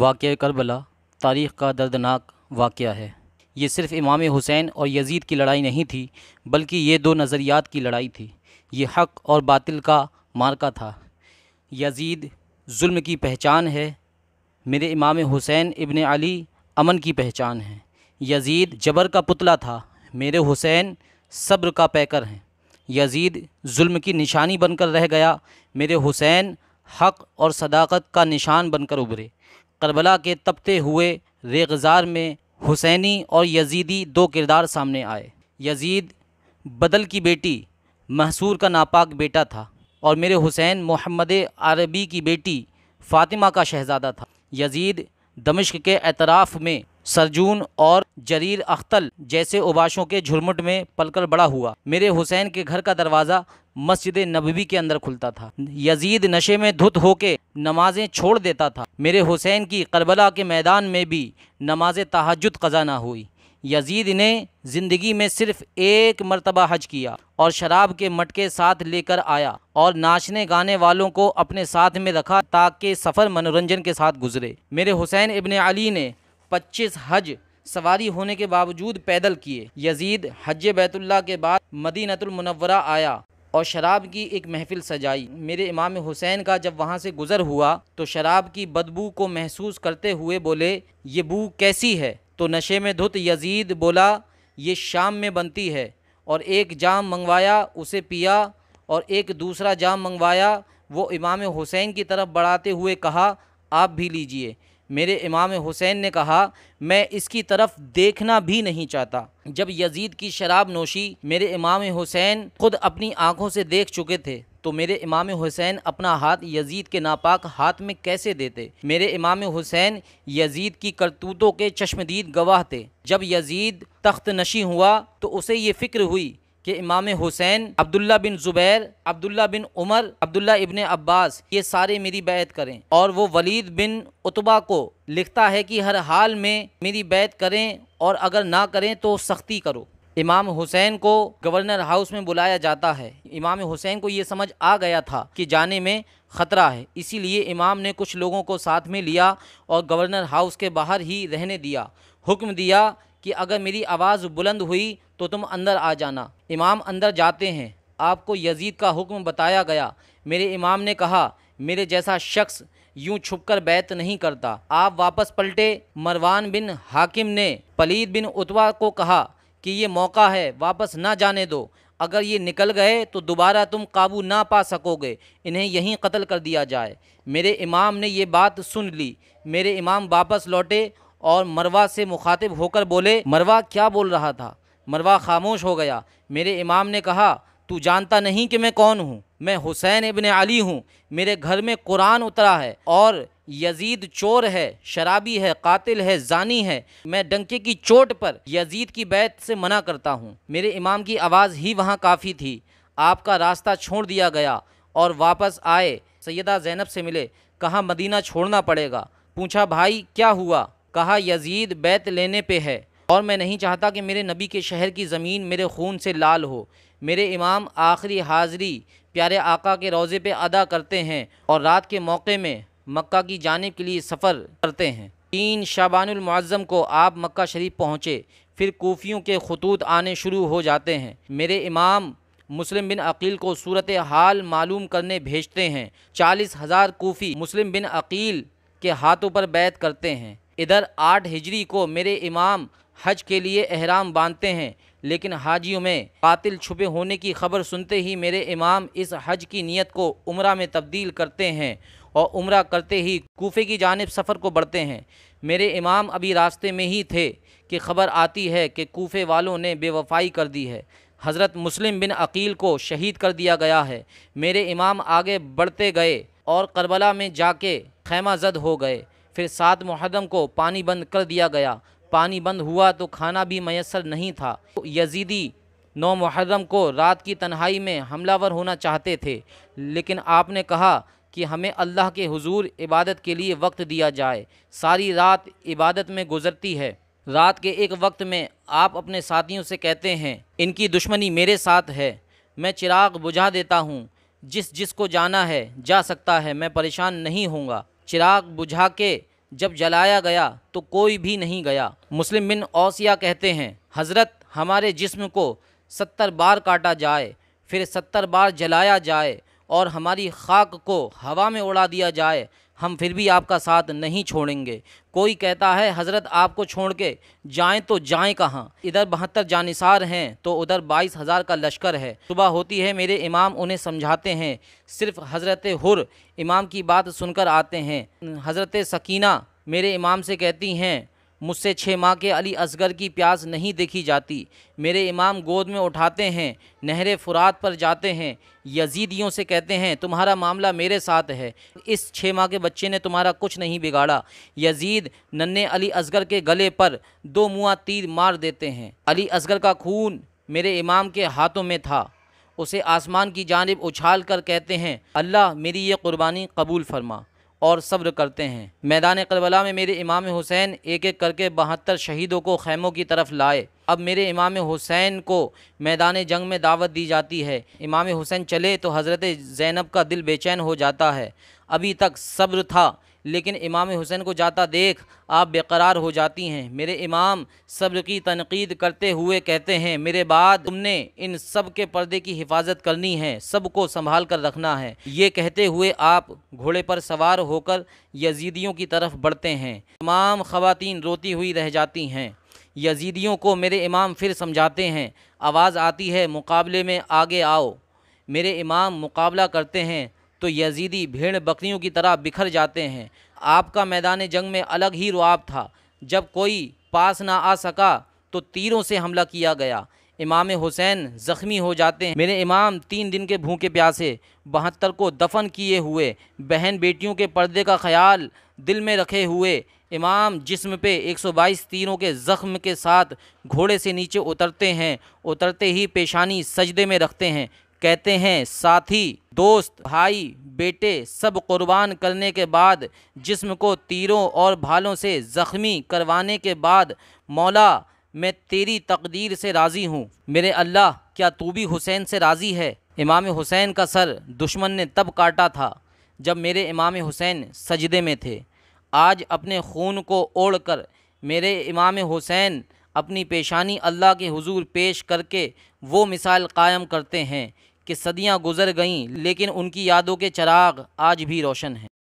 वाक़ करबला तारीख़ का दर्दनाक वाक़ है ये सिर्फ़ इमाम हुसैन और यजीद की लड़ाई नहीं थी बल्कि ये दो नज़रियात की लड़ाई थी ये हक और बातिल का मार्का था यजीद जुल्म की पहचान है मेरे इमाम हुसैन इबन अली अमन की पहचान है यजीद जबर का पुतला था मेरे हुसैन सब्र का पैकर हैं यजीद जुल्म की निशानी बनकर रह गया मेरे हुसैन हक और सदाकत का निशान बनकर उभरे करबला के तपते हुए रेगज़ार में हुसैनी और यजीदी दो किरदार सामने आए यजीद बदल की बेटी महसूर का नापाक बेटा था और मेरे हुसैन मोहम्मद अरबी की बेटी फ़ातिमा का शहज़ादा था यजीद दमिश्क के अतराफ़ में सरजून और जरीर अख्तल जैसे उबाशों के झुरमुट में पलकर बड़ा हुआ मेरे हुसैन के घर का दरवाज़ा मस्जिद नबवी के अंदर खुलता था यजीद नशे में धुत होके नमाजें छोड़ देता था मेरे हुसैन की करबला के मैदान में भी नमाज तहजद कज़ा ना हुई यजीद ने ज़िंदगी में सिर्फ एक मरतबा हज किया और शराब के मटके साथ लेकर आया और नाचने गाने वालों को अपने साथ में रखा ताकि सफ़र मनोरंजन के साथ गुजरे मेरे हुसैन इबन अली ने पच्चीस हज सवारी होने के बावजूद पैदल किए यजीद हज बैतुल्ला के बाद मदीनतुलमनवरा आया और शराब की एक महफिल सजाई मेरे इमाम हुसैन का जब वहाँ से गुज़र हुआ तो शराब की बदबू को महसूस करते हुए बोले ये बू कैसी है तो नशे में धुत यजीद बोला ये शाम में बनती है और एक जाम मंगवाया उसे पिया और एक दूसरा जाम मंगवाया वो इमाम हुसैन की तरफ बढ़ाते हुए कहा आप भी लीजिए मेरे इमाम हुसैन ने कहा मैं इसकी तरफ देखना भी नहीं चाहता जब यजीद की शराब नोशी मेरे इमाम हुसैन खुद अपनी आंखों से देख चुके थे तो मेरे इमाम हुसैन अपना हाथ यजीद के नापाक हाथ में कैसे देते मेरे इमाम हुसैन यजीद की करतूतों के चश्मदीद गवाह थे जब यजीद तख्त नशी हुआ तो उसे ये फ़िक्र हुई कि इमाम हुसैन अब्दुल्ला बिन ज़ुबैर अब्दुल्ला बिन उमर अब्दुल्ला इबन अब्बास ये सारे मेरी बैत करें और वो वलीद बिन उतबा को लिखता है कि हर हाल में मेरी बैत करें और अगर ना करें तो सख्ती करो इमाम हुसैन को गवर्नर हाउस में बुलाया जाता है इमाम हुसैन को ये समझ आ गया था कि जाने में ख़तरा है इसीलिए इमाम ने कुछ लोगों को साथ में लिया और गवर्नर हाउस के बाहर ही रहने दिया हुक्म दिया कि अगर मेरी आवाज़ बुलंद हुई तो तुम अंदर आ जाना इमाम अंदर जाते हैं आपको यजीद का हुक्म बताया गया मेरे इमाम ने कहा मेरे जैसा शख्स यूं छुपकर बैत नहीं करता आप वापस पलटे मरवान बिन हाकिम ने पलीद बिन उतवा को कहा कि ये मौका है वापस ना जाने दो अगर ये निकल गए तो दोबारा तुम काबू ना पा सकोगे इन्हें यहीं कत्ल कर दिया जाए मेरे इमाम ने ये बात सुन ली मेरे इमाम वापस लौटे और मरवा से मुखातिब होकर बोले मरवा क्या बोल रहा था मरवा खामोश हो गया मेरे इमाम ने कहा तू जानता नहीं कि मैं कौन हूँ मैं हुसैन इबन अली हूँ मेरे घर में कुरान उतरा है और यजीद चोर है शराबी है कातिल है जानी है मैं डंके की चोट पर यजीद की बैत से मना करता हूँ मेरे इमाम की आवाज़ ही वहाँ काफ़ी थी आपका रास्ता छोड़ दिया गया और वापस आए सैदा जैनब से मिले कहा मदीना छोड़ना पड़ेगा पूछा भाई क्या हुआ कहा यजीद बैत लेने पे है और मैं नहीं चाहता कि मेरे नबी के शहर की ज़मीन मेरे खून से लाल हो मेरे इमाम आखिरी हाज़री प्यारे आका के रोज़े पे अदा करते हैं और रात के मौके में मक्का की जानब के लिए सफ़र करते हैं तीन शाबानमज़म को आप मक्का शरीफ पहुँचे फिर कोफ़ियों के खतूत आने शुरू हो जाते हैं मेरे इमाम मुस्लिम बिन अकील को सूरत हाल मालूम करने भेजते हैं चालीस हज़ार कोफ़ी मुस्लिम बिन अकील के हाथों पर बैत करते हैं इधर आठ हिजरी को मेरे इमाम हज के लिए अहराम बांधते हैं लेकिन हाजियों में कातिल छुपे होने की खबर सुनते ही मेरे इमाम इस हज की नीयत को उम्र में तब्दील करते हैं और उम्र करते ही कोफे की जानब सफ़र को बढ़ते हैं मेरे इमाम अभी रास्ते में ही थे कि खबर आती है कि कोफे वालों ने बेवफाई कर दी है हज़रत मुस्लिम बिन अकील को शहीद कर दिया गया है मेरे इमाम आगे बढ़ते गए और करबला में जाके खैमा जद हो गए फिर सात मुहर्रम को पानी बंद कर दिया गया पानी बंद हुआ तो खाना भी मैसर नहीं था यजीदी नौ मुहर्रम को रात की तन्हाई में हमलावर होना चाहते थे लेकिन आपने कहा कि हमें अल्लाह के हुजूर इबादत के लिए वक्त दिया जाए सारी रात इबादत में गुजरती है रात के एक वक्त में आप अपने साथियों से कहते हैं इनकी दुश्मनी मेरे साथ है मैं चिराग बुझा देता हूँ जिस जिस को जाना है जा सकता है मैं परेशान नहीं होऊंगा चिराग बुझा के जब जलाया गया तो कोई भी नहीं गया मुस्लिम बिन ओसिया कहते हैं हज़रत हमारे जिस्म को सत्तर बार काटा जाए फिर सत्तर बार जलाया जाए और हमारी खाक को हवा में उड़ा दिया जाए हम फिर भी आपका साथ नहीं छोड़ेंगे कोई कहता है हज़रत आपको छोड़ के जाएँ तो जाएँ कहाँ इधर बहत्तर जानिसार हैं तो उधर बाईस हज़ार का लश्कर है सुबह होती है मेरे इमाम उन्हें समझाते हैं सिर्फ हज़रत हुर इमाम की बात सुनकर आते हैं हज़रत सकीना मेरे इमाम से कहती हैं मुझसे छः माह के अली असगर की प्यास नहीं देखी जाती मेरे इमाम गोद में उठाते हैं नहर फुरात पर जाते हैं यजीदियों से कहते हैं तुम्हारा मामला मेरे साथ है इस छः माह के बच्चे ने तुम्हारा कुछ नहीं बिगाड़ा यजीद नन्ने अली असगर के गले पर दो मुआ तीर मार देते हैं अली असगर का खून मेरे इमाम के हाथों में था उसे आसमान की जानब उछाल कर कहते हैं अल्लाह मेरी ये कुर्बानी कबूल फरमा और सब्र करते हैं मैदान करबला में मेरे इमाम हुसैन एक एक करके बहत्तर शहीदों को खैमों की तरफ लाए अब मेरे इमाम हुसैन को मैदान जंग में दावत दी जाती है इमाम हुसैन चले तो हज़रत ज़ैनब का दिल बेचैन हो जाता है अभी तक सब्र था लेकिन इमाम हुसैन को जाता देख आप बेकरार हो जाती हैं मेरे इमाम सब्र की तनकीद करते हुए कहते हैं मेरे बाद तुमने इन सब के पर्दे की हिफाजत करनी है सब को संभाल कर रखना है ये कहते हुए आप घोड़े पर सवार होकर यजीदियों की तरफ बढ़ते हैं तमाम खवतिन रोती हुई रह जाती हैं यजीदियों को मेरे इमाम फिर समझाते हैं आवाज़ आती है मुकाबले में आगे आओ मेरे इमाम मुकाबला करते हैं तो यजीदी भेड़ बकरियों की तरह बिखर जाते हैं आपका मैदान जंग में अलग ही रुआब था जब कोई पास ना आ सका तो तीरों से हमला किया गया इमाम हुसैन ज़ख्मी हो जाते हैं मेरे इमाम तीन दिन के भूखे प्यासे बहत्तर को दफन किए हुए बहन बेटियों के पर्दे का ख्याल दिल में रखे हुए इमाम जिस्म पे 122 तीरों के ज़ख्म के साथ घोड़े से नीचे उतरते हैं उतरते ही पेशानी सजदे में रखते हैं कहते हैं साथी दोस्त भाई बेटे सब कुर्बान करने के बाद जिस्म को तीरों और भालों से ज़ख्मी करवाने के बाद मौला मैं तेरी तकदीर से राज़ी हूँ मेरे अल्लाह क्या तू भी हुसैन से राज़ी है इमाम हुसैन का सर दुश्मन ने तब काटा था जब मेरे इमाम हुसैन सजदे में थे आज अपने खून को ओढ़ कर मेरे इमाम हुसैन अपनी पेशानी अल्लाह के हुजूर पेश करके वो मिसाल कायम करते हैं कि सदियां गुजर गईं लेकिन उनकी यादों के चराग आज भी रोशन हैं